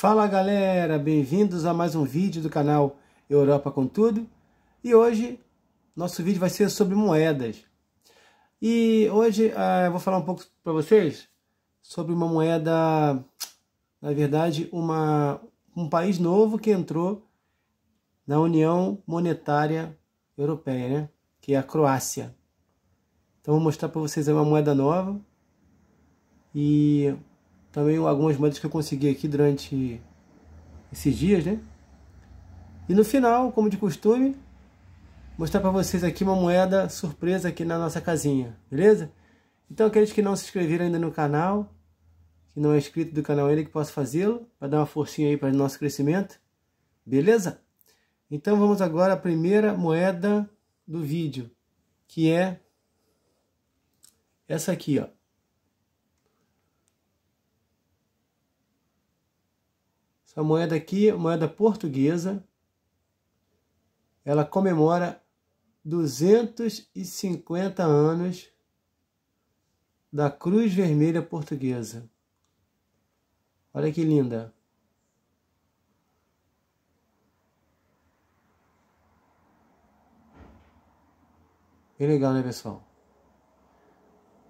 Fala galera, bem-vindos a mais um vídeo do canal Europa com Tudo e hoje nosso vídeo vai ser sobre moedas e hoje ah, eu vou falar um pouco para vocês sobre uma moeda, na verdade uma, um país novo que entrou na União Monetária Europeia, né? que é a Croácia. Então vou mostrar para vocês uma moeda nova e também algumas moedas que eu consegui aqui durante esses dias, né? E no final, como de costume, mostrar para vocês aqui uma moeda surpresa aqui na nossa casinha, beleza? Então aqueles que não se inscreveram ainda no canal, que não é inscrito do canal ainda, que possa fazê-lo, para dar uma forcinha aí para o nosso crescimento, beleza? Então vamos agora à primeira moeda do vídeo, que é essa aqui, ó. Essa moeda aqui, é moeda portuguesa, ela comemora 250 anos da Cruz Vermelha Portuguesa. Olha que linda! Bem legal, né, pessoal?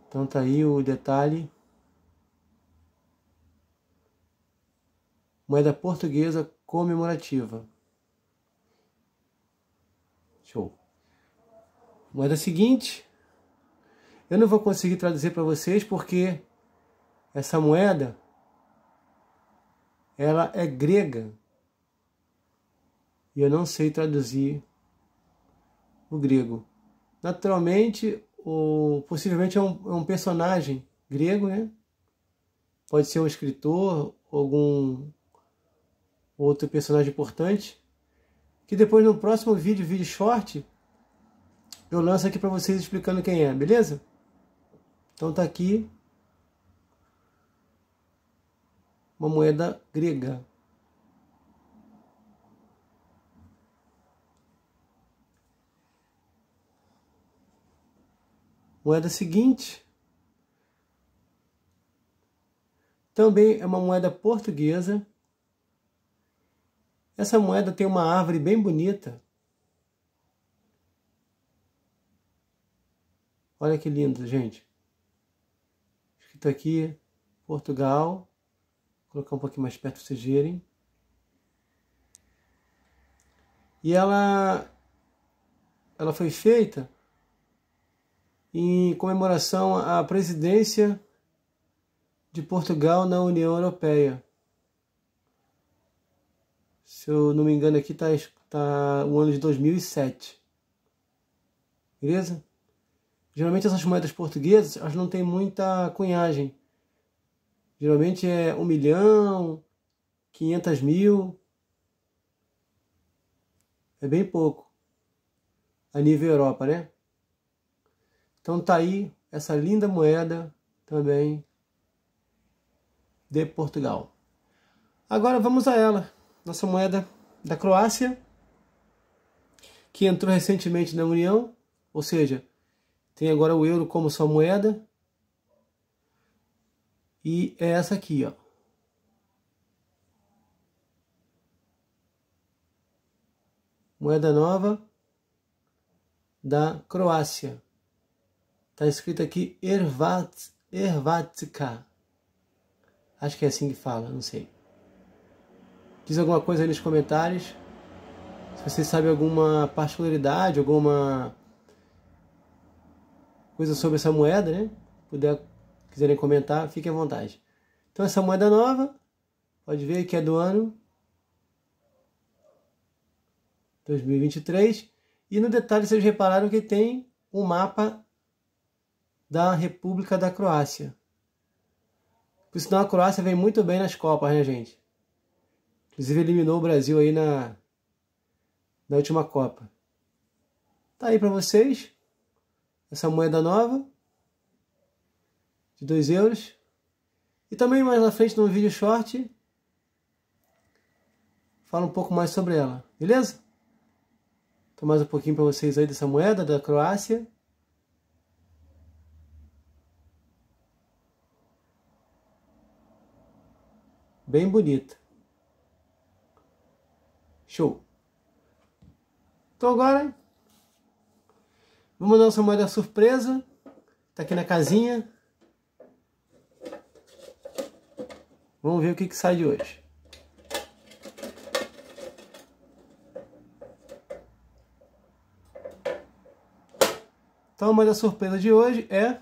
Então tá aí o detalhe moeda portuguesa comemorativa. Show. Moeda seguinte. Eu não vou conseguir traduzir para vocês porque essa moeda ela é grega. E eu não sei traduzir o grego. Naturalmente, o, possivelmente é um, é um personagem grego, né? Pode ser um escritor, algum outro personagem importante, que depois no próximo vídeo, vídeo short, eu lanço aqui para vocês explicando quem é, beleza? Então tá aqui uma moeda grega. Moeda seguinte também é uma moeda portuguesa essa moeda tem uma árvore bem bonita. Olha que lindo, gente. Escrito tá aqui, Portugal. Vou colocar um pouquinho mais perto para vocês verem. E ela, ela foi feita em comemoração à presidência de Portugal na União Europeia. Se eu não me engano, aqui está tá o ano de 2007. Beleza? Geralmente essas moedas portuguesas, elas não têm muita cunhagem. Geralmente é 1 milhão, 500 mil. É bem pouco. A nível Europa, né? Então tá aí essa linda moeda também de Portugal. Agora vamos a ela nossa moeda da Croácia, que entrou recentemente na União, ou seja, tem agora o euro como sua moeda. E é essa aqui, ó. Moeda nova da Croácia. Está escrito aqui Ervatska. Acho que é assim que fala, não sei. Diz alguma coisa aí nos comentários. Se você sabe alguma particularidade, alguma coisa sobre essa moeda, né? Puder, quiserem comentar, fiquem à vontade. Então essa moeda nova, pode ver que é do ano 2023. E no detalhe vocês repararam que tem um mapa da República da Croácia. Por sinal, a Croácia vem muito bem nas Copas, né, gente? Inclusive eliminou o Brasil aí na, na última Copa. Tá aí para vocês essa moeda nova de 2 euros. E também mais na frente no vídeo short fala um pouco mais sobre ela, beleza? Então mais um pouquinho para vocês aí dessa moeda da Croácia. Bem bonita. Show. Então agora, vamos dar nossa moeda surpresa. Tá aqui na casinha. Vamos ver o que, que sai de hoje. Então, a moeda surpresa de hoje é...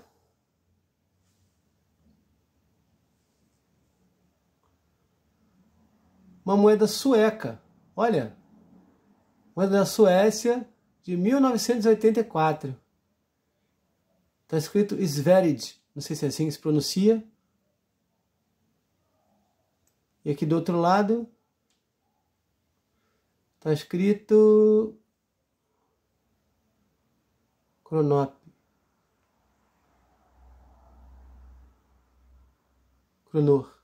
Uma moeda sueca. Olha, uma da Suécia de 1984. Está escrito Sverid, não sei se é assim que se pronuncia. E aqui do outro lado está escrito Cronop. Cronor.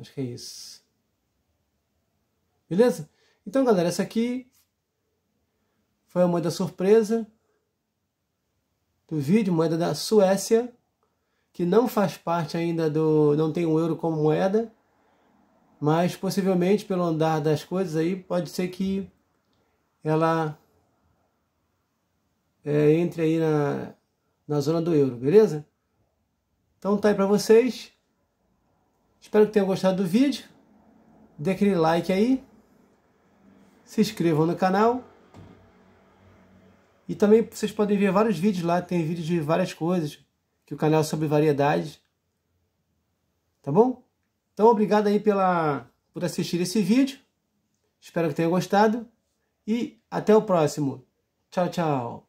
Acho que é isso. Beleza? Então, galera, essa aqui foi a moeda surpresa do vídeo, moeda da Suécia, que não faz parte ainda do... não tem o euro como moeda, mas possivelmente pelo andar das coisas aí, pode ser que ela é, entre aí na, na zona do euro, beleza? Então tá aí para vocês. Espero que tenham gostado do vídeo. Dê aquele like aí se inscrevam no canal. E também vocês podem ver vários vídeos lá, tem vídeos de várias coisas, que o canal é sobre variedades. Tá bom? Então obrigado aí pela, por assistir esse vídeo. Espero que tenha gostado e até o próximo. Tchau, tchau.